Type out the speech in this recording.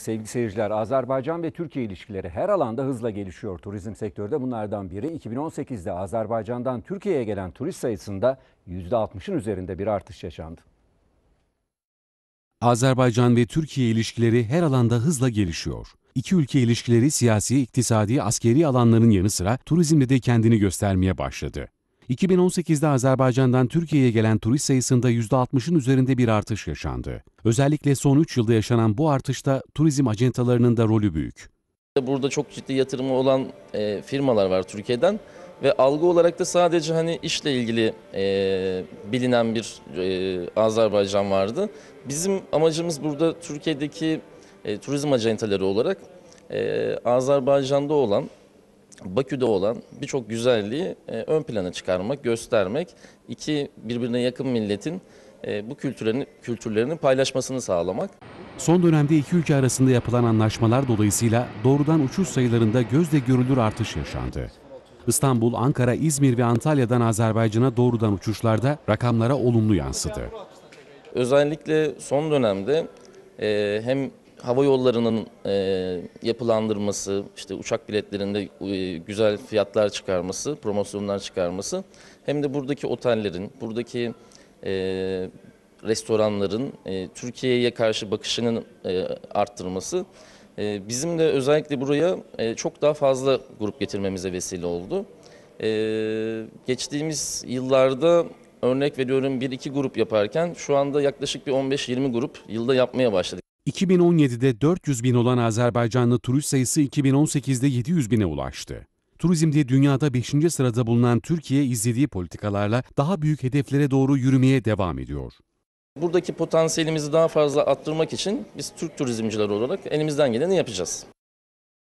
Sevgili seyirciler, Azerbaycan ve Türkiye ilişkileri her alanda hızla gelişiyor. Turizm sektörü de bunlardan biri. 2018'de Azerbaycan'dan Türkiye'ye gelen turist sayısında %60'ın üzerinde bir artış yaşandı. Azerbaycan ve Türkiye ilişkileri her alanda hızla gelişiyor. İki ülke ilişkileri siyasi, iktisadi, askeri alanların yanı sıra turizmde de kendini göstermeye başladı. 2018'de Azerbaycan'dan Türkiye'ye gelen turist sayısında %60'ın üzerinde bir artış yaşandı. Özellikle son 3 yılda yaşanan bu artışta turizm acentalarının da rolü büyük. Burada çok ciddi yatırımı olan e, firmalar var Türkiye'den ve algı olarak da sadece hani işle ilgili e, bilinen bir e, Azerbaycan vardı. Bizim amacımız burada Türkiye'deki e, turizm acenteleri olarak e, Azerbaycan'da olan Bakü'de olan birçok güzelliği e, ön plana çıkarmak, göstermek, iki birbirine yakın milletin e, bu kültürlerini, kültürlerini paylaşmasını sağlamak. Son dönemde iki ülke arasında yapılan anlaşmalar dolayısıyla doğrudan uçuş sayılarında gözle görülür artış yaşandı. İstanbul, Ankara, İzmir ve Antalya'dan Azerbaycan'a doğrudan uçuşlarda rakamlara olumlu yansıdı. Özellikle son dönemde e, hem hava yollarının e, yapılandırması, işte uçak biletlerinde e, güzel fiyatlar çıkarması, promosyonlar çıkarması hem de buradaki otellerin, buradaki e, restoranların e, Türkiye'ye karşı bakışının e, arttırması e, bizim de özellikle buraya e, çok daha fazla grup getirmemize vesile oldu. E, geçtiğimiz yıllarda örnek veriyorum bir iki grup yaparken şu anda yaklaşık bir 15-20 grup yılda yapmaya başladık. 2017'de 400 bin olan Azerbaycanlı turist sayısı 2018'de 700 bine ulaştı. Turizmde dünyada 5. sırada bulunan Türkiye izlediği politikalarla daha büyük hedeflere doğru yürümeye devam ediyor. Buradaki potansiyelimizi daha fazla arttırmak için biz Türk turizmciler olarak elimizden geleni yapacağız.